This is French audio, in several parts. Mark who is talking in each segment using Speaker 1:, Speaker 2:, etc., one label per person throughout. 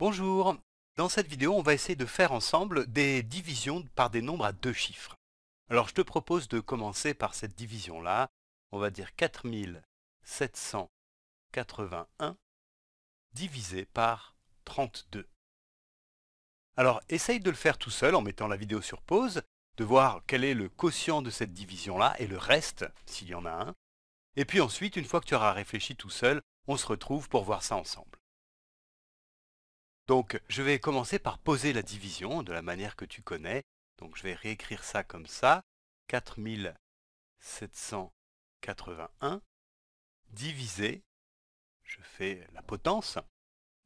Speaker 1: Bonjour Dans cette vidéo, on va essayer de faire ensemble des divisions par des nombres à deux chiffres. Alors je te propose de commencer par cette division-là. On va dire 4781 divisé par 32. Alors essaye de le faire tout seul en mettant la vidéo sur pause, de voir quel est le quotient de cette division-là et le reste, s'il y en a un. Et puis ensuite, une fois que tu auras réfléchi tout seul, on se retrouve pour voir ça ensemble. Donc je vais commencer par poser la division de la manière que tu connais. Donc je vais réécrire ça comme ça. 4781 divisé, je fais la potence,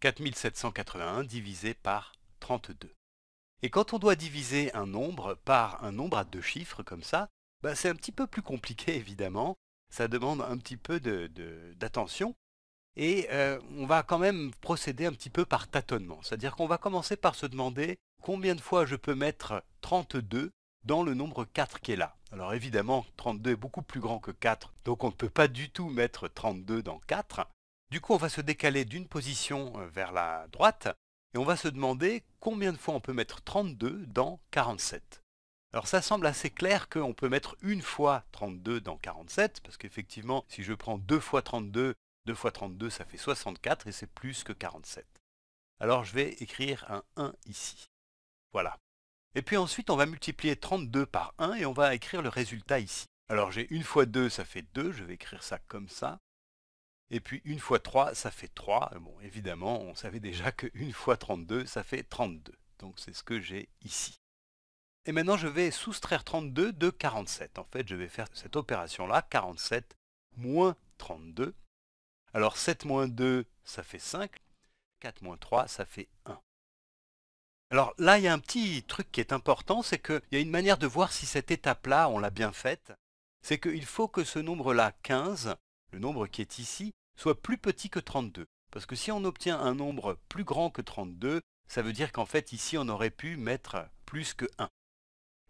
Speaker 1: 4781 divisé par 32. Et quand on doit diviser un nombre par un nombre à deux chiffres comme ça, bah, c'est un petit peu plus compliqué évidemment, ça demande un petit peu d'attention, de, d'attention. Et euh, on va quand même procéder un petit peu par tâtonnement. C'est-à-dire qu'on va commencer par se demander combien de fois je peux mettre 32 dans le nombre 4 qui est là. Alors évidemment, 32 est beaucoup plus grand que 4, donc on ne peut pas du tout mettre 32 dans 4. Du coup, on va se décaler d'une position euh, vers la droite, et on va se demander combien de fois on peut mettre 32 dans 47. Alors ça semble assez clair qu'on peut mettre une fois 32 dans 47, parce qu'effectivement, si je prends 2 fois 32, 2 fois 32, ça fait 64 et c'est plus que 47. Alors je vais écrire un 1 ici. Voilà. Et puis ensuite, on va multiplier 32 par 1 et on va écrire le résultat ici. Alors j'ai 1 fois 2, ça fait 2, je vais écrire ça comme ça. Et puis 1 fois 3, ça fait 3. Bon, évidemment, on savait déjà que 1 fois 32, ça fait 32. Donc c'est ce que j'ai ici. Et maintenant, je vais soustraire 32 de 47. En fait, je vais faire cette opération-là, 47 moins 32. Alors 7 moins 2, ça fait 5. 4 moins 3, ça fait 1. Alors là, il y a un petit truc qui est important, c'est qu'il y a une manière de voir si cette étape-là, on l'a bien faite. C'est qu'il faut que ce nombre-là, 15, le nombre qui est ici, soit plus petit que 32. Parce que si on obtient un nombre plus grand que 32, ça veut dire qu'en fait, ici, on aurait pu mettre plus que 1.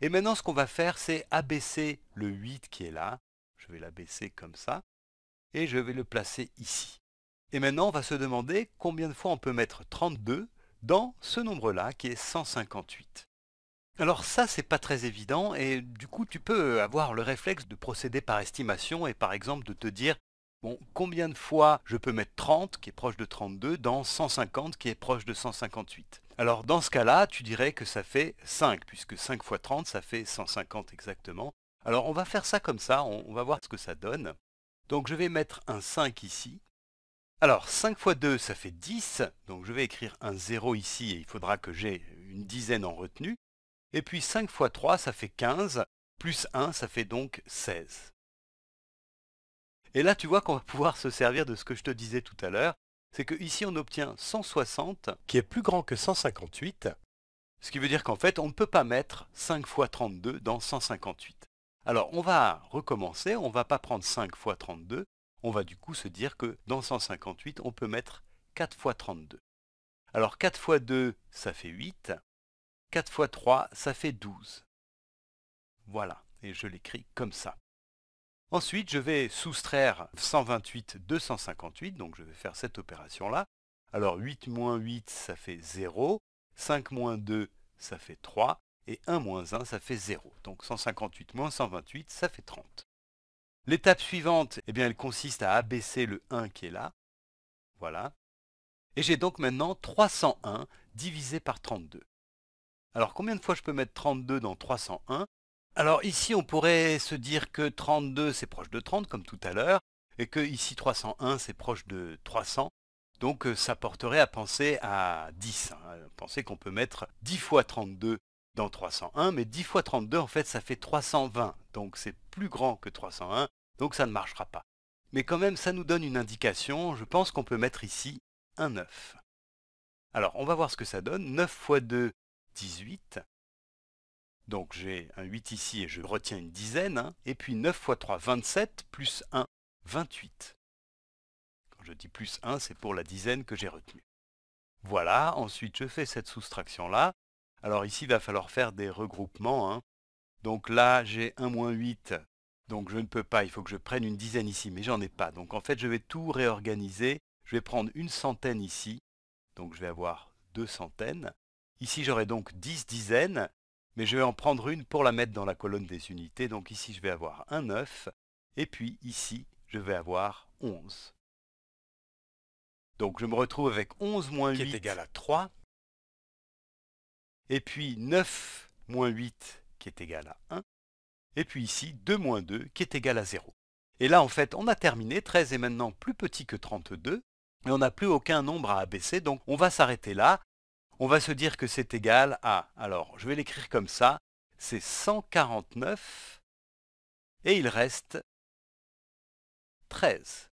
Speaker 1: Et maintenant, ce qu'on va faire, c'est abaisser le 8 qui est là. Je vais l'abaisser comme ça et je vais le placer ici. Et maintenant, on va se demander combien de fois on peut mettre 32 dans ce nombre-là, qui est 158. Alors ça, c'est pas très évident, et du coup, tu peux avoir le réflexe de procéder par estimation, et par exemple de te dire, bon, combien de fois je peux mettre 30, qui est proche de 32, dans 150, qui est proche de 158. Alors dans ce cas-là, tu dirais que ça fait 5, puisque 5 fois 30, ça fait 150 exactement. Alors on va faire ça comme ça, on va voir ce que ça donne. Donc je vais mettre un 5 ici. Alors 5 fois 2 ça fait 10, donc je vais écrire un 0 ici et il faudra que j'ai une dizaine en retenue. Et puis 5 fois 3 ça fait 15, plus 1 ça fait donc 16. Et là tu vois qu'on va pouvoir se servir de ce que je te disais tout à l'heure, c'est qu'ici on obtient 160 qui est plus grand que 158, ce qui veut dire qu'en fait on ne peut pas mettre 5 x 32 dans 158. Alors, on va recommencer, on ne va pas prendre 5 fois 32, on va du coup se dire que dans 158, on peut mettre 4 fois 32. Alors 4 fois 2, ça fait 8. 4 fois 3, ça fait 12. Voilà, et je l'écris comme ça. Ensuite, je vais soustraire 128 de 158, donc je vais faire cette opération-là. Alors 8 moins 8, ça fait 0. 5 moins 2, ça fait 3 et 1 moins 1, ça fait 0. Donc 158 moins 128, ça fait 30. L'étape suivante, eh bien, elle consiste à abaisser le 1 qui est là. Voilà. Et j'ai donc maintenant 301 divisé par 32. Alors combien de fois je peux mettre 32 dans 301 Alors ici, on pourrait se dire que 32, c'est proche de 30, comme tout à l'heure, et que ici 301, c'est proche de 300. Donc euh, ça porterait à penser à 10, Pensez hein, penser qu'on peut mettre 10 fois 32 dans 301, mais 10 fois 32, en fait, ça fait 320. Donc c'est plus grand que 301, donc ça ne marchera pas. Mais quand même, ça nous donne une indication. Je pense qu'on peut mettre ici un 9. Alors, on va voir ce que ça donne. 9 fois 2, 18. Donc j'ai un 8 ici et je retiens une dizaine. Hein. Et puis 9 fois 3, 27, plus 1, 28. Quand je dis plus 1, c'est pour la dizaine que j'ai retenue. Voilà, ensuite je fais cette soustraction-là. Alors ici, il va falloir faire des regroupements. Hein. Donc là, j'ai 1 moins 8, donc je ne peux pas, il faut que je prenne une dizaine ici, mais j'en ai pas. Donc en fait, je vais tout réorganiser. Je vais prendre une centaine ici, donc je vais avoir deux centaines. Ici, j'aurai donc dix dizaines, mais je vais en prendre une pour la mettre dans la colonne des unités. Donc ici, je vais avoir un 9, et puis ici, je vais avoir 11. Donc je me retrouve avec 11 moins 8. Qui est égal à 3. Et puis 9 moins 8 qui est égal à 1. Et puis ici 2 moins 2 qui est égal à 0. Et là en fait on a terminé, 13 est maintenant plus petit que 32. Et on n'a plus aucun nombre à abaisser, donc on va s'arrêter là. On va se dire que c'est égal à, alors je vais l'écrire comme ça, c'est 149 et il reste 13.